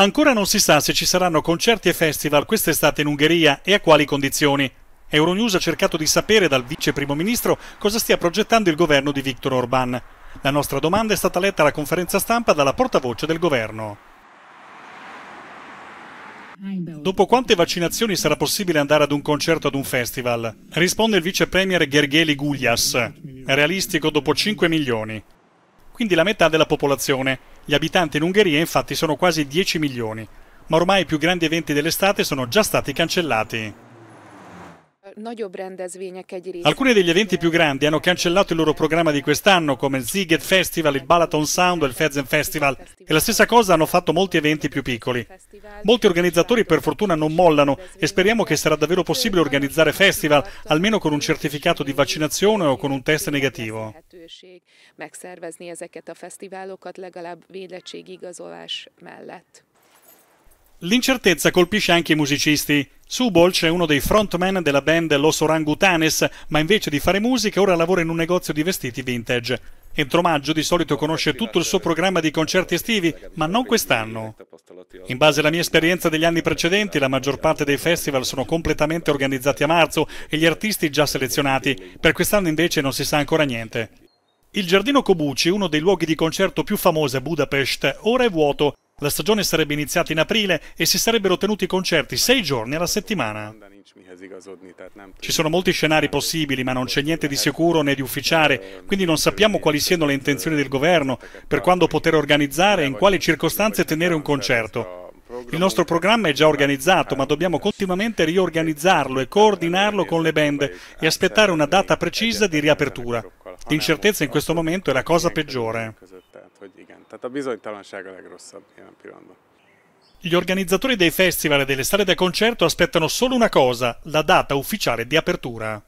Ancora non si sa se ci saranno concerti e festival quest'estate in Ungheria e a quali condizioni. Euronews ha cercato di sapere dal vice primo ministro cosa stia progettando il governo di Viktor Orbán. La nostra domanda è stata letta alla conferenza stampa dalla portavoce del governo. Dopo quante vaccinazioni sarà possibile andare ad un concerto o ad un festival? Risponde il vice premier Gergely Guglias. Realistico dopo 5 milioni. Quindi la metà della popolazione. Gli abitanti in Ungheria infatti sono quasi 10 milioni, ma ormai i più grandi eventi dell'estate sono già stati cancellati. Alcuni degli eventi più grandi hanno cancellato il loro programma di quest'anno, come il Ziget Festival, il Balaton Sound e il Fezzen Festival. E la stessa cosa hanno fatto molti eventi più piccoli. Molti organizzatori per fortuna non mollano e speriamo che sarà davvero possibile organizzare festival, almeno con un certificato di vaccinazione o con un test negativo. megszervezni ezeket a fesztiválokat legalább védettségigazolás mellett. L'incertezza colpisce anche i musicisti. Subolch è uno dei frontman della band Los Orangutanes, ma invece di fare musica ora lavora in un negozio di vestiti vintage. Entro maggio di solito conosce tutto il suo programma di concerti estivi, ma non quest'anno. In base alla mia esperienza degli anni precedenti, la maggior parte dei festival sono completamente organizzati a marzo e gli artisti già selezionati. Per quest'anno invece non si sa ancora niente. Il giardino Kobuchi, uno dei luoghi di concerto più famosi a Budapest, ora è vuoto la stagione sarebbe iniziata in aprile e si sarebbero tenuti concerti sei giorni alla settimana. Ci sono molti scenari possibili, ma non c'è niente di sicuro né di ufficiale, quindi non sappiamo quali siano le intenzioni del governo per quando poter organizzare e in quali circostanze tenere un concerto. Il nostro programma è già organizzato, ma dobbiamo continuamente riorganizzarlo e coordinarlo con le band e aspettare una data precisa di riapertura. L'incertezza in questo momento è la cosa peggiore. Tehát a bizonytalanság a legrosszabb jelen pillanatban. Gli organizzatori dei festival e delle sale da concerto aspettano solo una cosa, la data ufficiale di apertura.